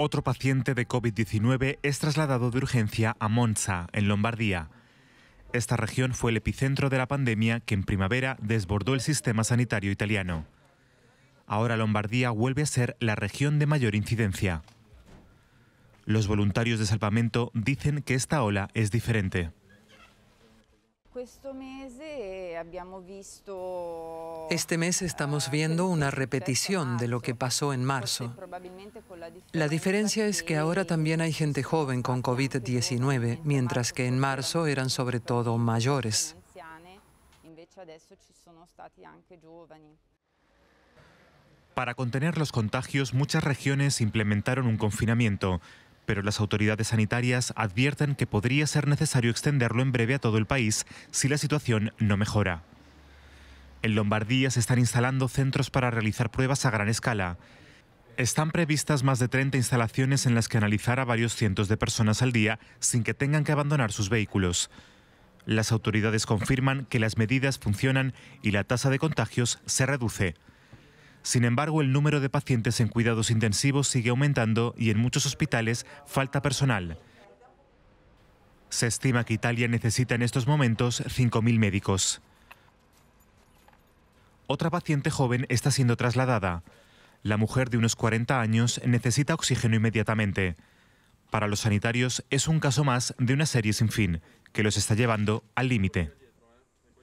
Otro paciente de COVID-19 es trasladado de urgencia a Monza, en Lombardía. Esta región fue el epicentro de la pandemia que en primavera desbordó el sistema sanitario italiano. Ahora Lombardía vuelve a ser la región de mayor incidencia. Los voluntarios de salvamento dicen que esta ola es diferente. Este mes ah, estamos pues, viendo pues, una pues, repetición de lo que pasó en marzo. Eh, la diferencia es que ahora también hay gente joven con COVID-19, mientras que en marzo eran sobre todo eh, mayores. Para contener los contagios, muchas regiones implementaron un confinamiento pero las autoridades sanitarias advierten que podría ser necesario extenderlo en breve a todo el país si la situación no mejora. En Lombardía se están instalando centros para realizar pruebas a gran escala. Están previstas más de 30 instalaciones en las que analizar a varios cientos de personas al día sin que tengan que abandonar sus vehículos. Las autoridades confirman que las medidas funcionan y la tasa de contagios se reduce. Sin embargo, el número de pacientes en cuidados intensivos sigue aumentando y en muchos hospitales falta personal. Se estima que Italia necesita en estos momentos 5.000 médicos. Otra paciente joven está siendo trasladada. La mujer de unos 40 años necesita oxígeno inmediatamente. Para los sanitarios es un caso más de una serie sin fin, que los está llevando al límite.